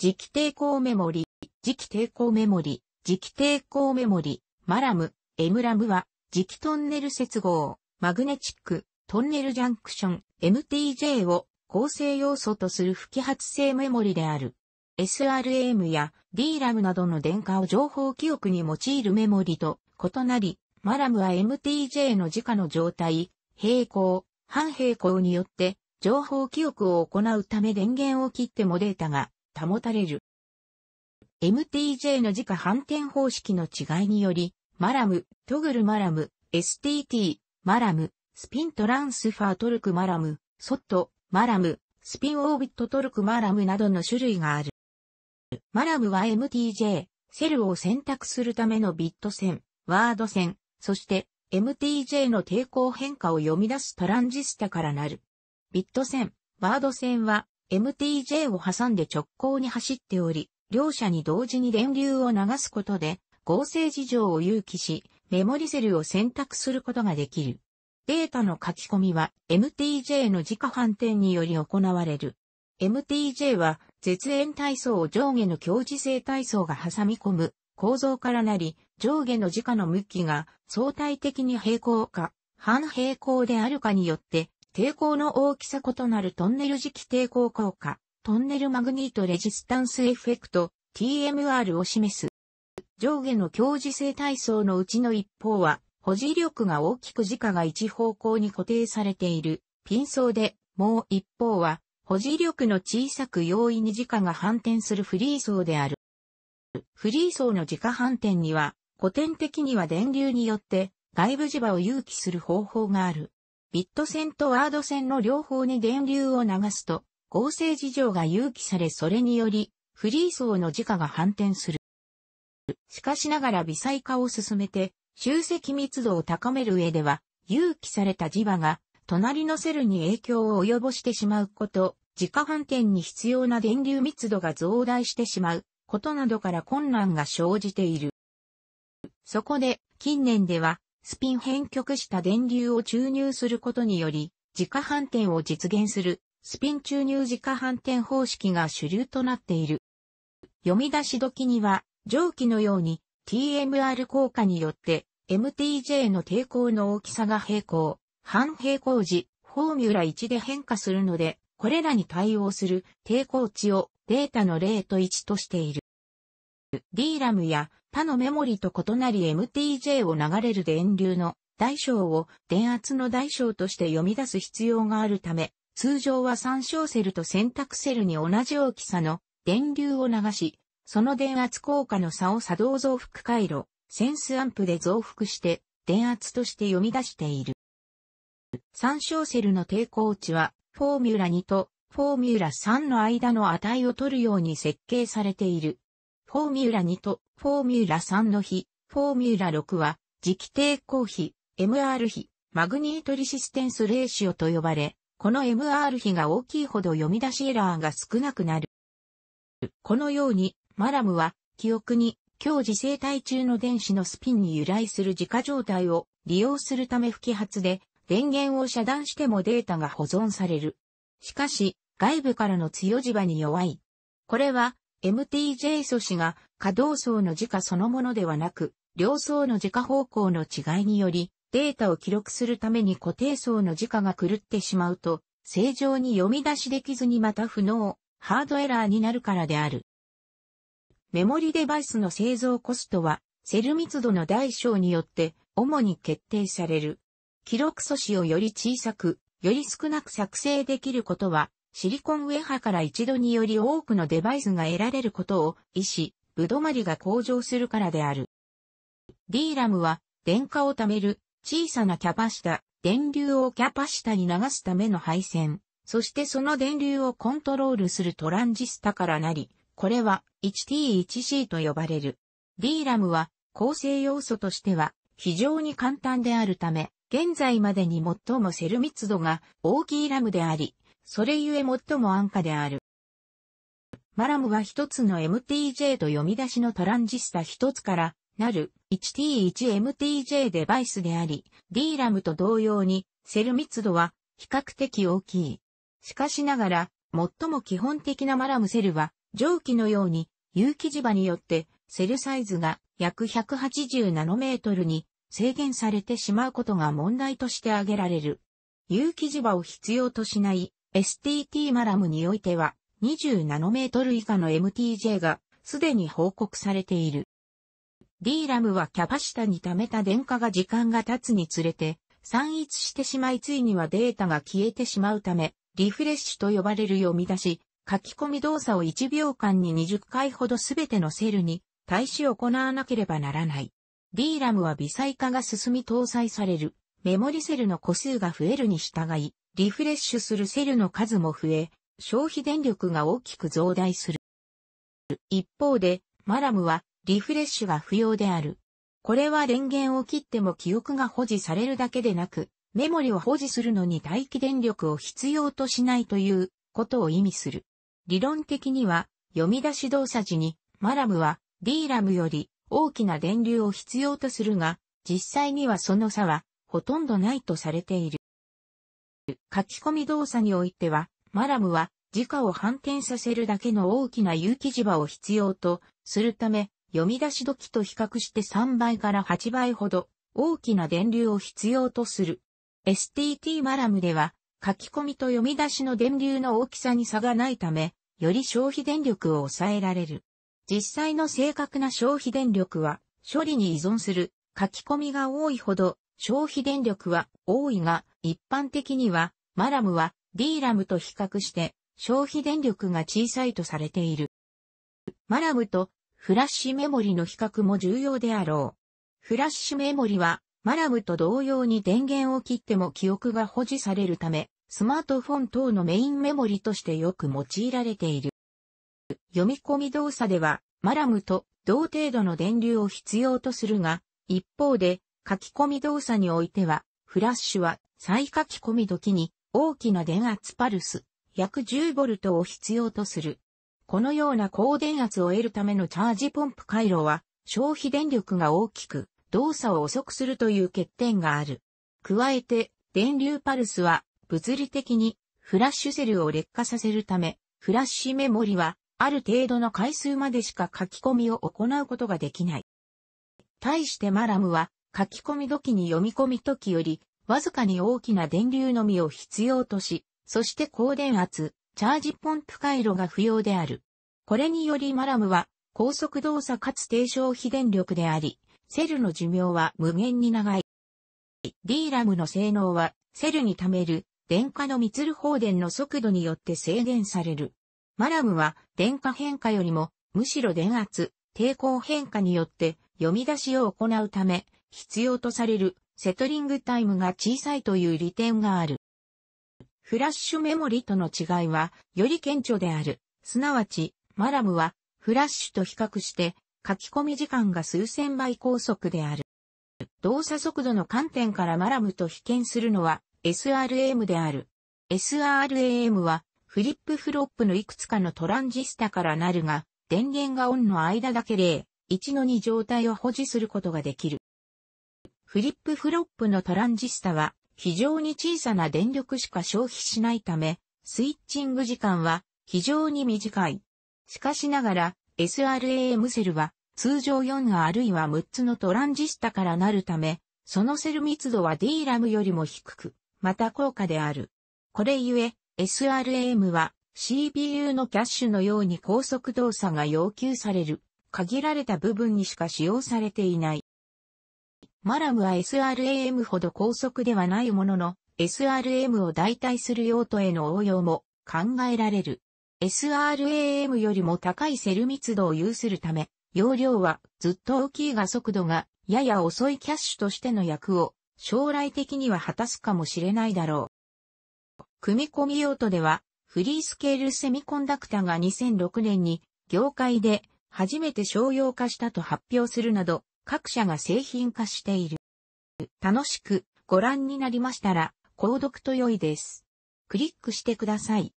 磁気抵抗メモリ、磁気抵抗メモリ、磁気抵抗メモリ、マラム、エムラムは、磁気トンネル接合、マグネチック、トンネルジャンクション、MTJ を構成要素とする不揮発性メモリである。SRAM や DRAM などの電荷を情報記憶に用いるメモリと異なり、マラムは MTJ の磁化の状態、平行、半平行によって情報記憶を行うため電源を切ってもデータが保たれる。MTJ の自家反転方式の違いにより、マラム、トグルマラム、STT、マラム、スピントランスファートルクマラム、ソット、マラム、スピンオービットトルクマラムなどの種類がある。マラムは MTJ、セルを選択するためのビット線、ワード線、そして MTJ の抵抗変化を読み出すトランジスタからなる。ビット線、ワード線は MTJ を挟んで直行に走っており、両者に同時に電流を流すことで、合成事情を誘起し、メモリセルを選択することができる。データの書き込みは MTJ の自家反転により行われる。MTJ は絶縁体操を上下の強磁性体操が挟み込む構造からなり、上下の自家の向きが相対的に平行か、反平行であるかによって抵抗の大きさ異なるトンネル磁気抵抗効果、トンネルマグニートレジスタンスエフェクト、TMR を示す。上下の強磁性体操のうちの一方は、保持力が大きく磁化が一方向に固定されているピン層で、もう一方は、保持力の小さく容易に磁化が反転するフリー層である。フリー層の磁化反転には、古典的には電流によって外部磁場を誘起する方法がある。ビット線とワード線の両方に電流を流すと、合成事情が誘起されそれにより、フリー層の時価が反転する。しかしながら微細化を進めて、集積密度を高める上では、誘起された磁場が、隣のセルに影響を及ぼしてしまうこと、磁家反転に必要な電流密度が増大してしまうことなどから困難が生じている。そこで、近年では、スピン変曲した電流を注入することにより、自家反転を実現する、スピン注入自家反転方式が主流となっている。読み出し時には、蒸気のように TMR 効果によって MTJ の抵抗の大きさが平行、半平行時、フォーミュラ1で変化するので、これらに対応する抵抗値をデータの0と1としている。DRAM や他のメモリと異なり MTJ を流れる電流の大小を電圧の大小として読み出す必要があるため、通常は参照セルと選択セルに同じ大きさの電流を流し、その電圧効果の差を作動増幅回路、センスアンプで増幅して電圧として読み出している。参照セルの抵抗値は、フォーミュラ2とフォーミュラ3の間の値を取るように設計されている。フォーミュラ2とフォーミュラ3の比、フォーミュラ6は、磁気抵抗比、MR 比、マグニートリシステンスレーシオと呼ばれ、この MR 比が大きいほど読み出しエラーが少なくなる。このように、マラムは、記憶に、強磁性体中の電子のスピンに由来する磁化状態を利用するため不揮発で、電源を遮断してもデータが保存される。しかし、外部からの強磁場に弱い。これは、MTJ 素子が可動層の時価そのものではなく、両層の時価方向の違いにより、データを記録するために固定層の時価が狂ってしまうと、正常に読み出しできずにまた不能、ハードエラーになるからである。メモリデバイスの製造コストは、セル密度の大小によって主に決定される。記録素子をより小さく、より少なく作成できることは、シリコンウェハから一度により多くのデバイスが得られることを意思、ぶどまりが向上するからである。DRAM は電荷を貯める小さなキャパシタ、電流をキャパシタに流すための配線、そしてその電流をコントロールするトランジスタからなり、これは 1T1C と呼ばれる。DRAM は構成要素としては非常に簡単であるため、現在までに最もセル密度が大きいラムであり、それゆえ最も安価である。マラムは一つの MTJ と読み出しのトランジスタ一つからなる 1T1MTJ デバイスであり、DRAM と同様にセル密度は比較的大きい。しかしながら、最も基本的なマラムセルは、蒸気のように有機磁場によってセルサイズが約180ナノメートルに制限されてしまうことが問題として挙げられる。有機磁場を必要としない STT マラムにおいては20ナノメートル以下の MTJ がすでに報告されている。D ラムはキャパシタに溜めた電荷が時間が経つにつれて散逸してしまいついにはデータが消えてしまうため、リフレッシュと呼ばれる読み出し、書き込み動作を1秒間に20回ほどすべてのセルに対し行わなければならない。D ラムは微細化が進み搭載される。メモリセルの個数が増えるに従い、リフレッシュするセルの数も増え、消費電力が大きく増大する。一方で、マラムはリフレッシュが不要である。これは電源を切っても記憶が保持されるだけでなく、メモリを保持するのに待機電力を必要としないということを意味する。理論的には、読み出し動作時に、マラムは DRAM より大きな電流を必要とするが、実際にはその差はほとんどないとされている。書き込み動作においては、マラムは時価を反転させるだけの大きな有機磁場を必要とするため、読み出し時と比較して3倍から8倍ほど大きな電流を必要とする。STT マラムでは書き込みと読み出しの電流の大きさに差がないため、より消費電力を抑えられる。実際の正確な消費電力は処理に依存する書き込みが多いほど消費電力は多いが、一般的には、マラムは D ラムと比較して消費電力が小さいとされている。マラムとフラッシュメモリの比較も重要であろう。フラッシュメモリは、マラムと同様に電源を切っても記憶が保持されるため、スマートフォン等のメインメモリとしてよく用いられている。読み込み動作では、マラムと同程度の電流を必要とするが、一方で、書き込み動作においては、フラッシュは再書き込み時に大きな電圧パルス、約 10V を必要とする。このような高電圧を得るためのチャージポンプ回路は消費電力が大きく動作を遅くするという欠点がある。加えて電流パルスは物理的にフラッシュセルを劣化させるため、フラッシュメモリはある程度の回数までしか書き込みを行うことができない。対してマラムは書き込み時に読み込み時より、わずかに大きな電流のみを必要とし、そして高電圧、チャージポンプ回路が不要である。これによりマラムは高速動作かつ低消費電力であり、セルの寿命は無限に長い。D ラムの性能はセルに貯める電荷の密る放電の速度によって制限される。マラムは電荷変化よりもむしろ電圧、抵抗変化によって読み出しを行うため、必要とされるセトリングタイムが小さいという利点がある。フラッシュメモリとの違いは、より顕著である。すなわち、マラムは、フラッシュと比較して、書き込み時間が数千倍高速である。動作速度の観点からマラムと比見するのは、SRAM である。SRAM は、フリップフロップのいくつかのトランジスタからなるが、電源がオンの間だけで1の2状態を保持することができる。フリップフロップのトランジスタは非常に小さな電力しか消費しないため、スイッチング時間は非常に短い。しかしながら SRAM セルは通常4あるいは6つのトランジスタからなるため、そのセル密度は DRAM よりも低く、また高価である。これゆえ、SRAM は CPU のキャッシュのように高速動作が要求される、限られた部分にしか使用されていない。マラムは SRAM ほど高速ではないものの、SRAM を代替する用途への応用も考えられる。SRAM よりも高いセル密度を有するため、容量はずっと大きいが速度がやや遅いキャッシュとしての役を将来的には果たすかもしれないだろう。組み込み用途では、フリースケールセミコンダクタが2006年に業界で初めて商用化したと発表するなど、各社が製品化している。楽しくご覧になりましたら、購読と良いです。クリックしてください。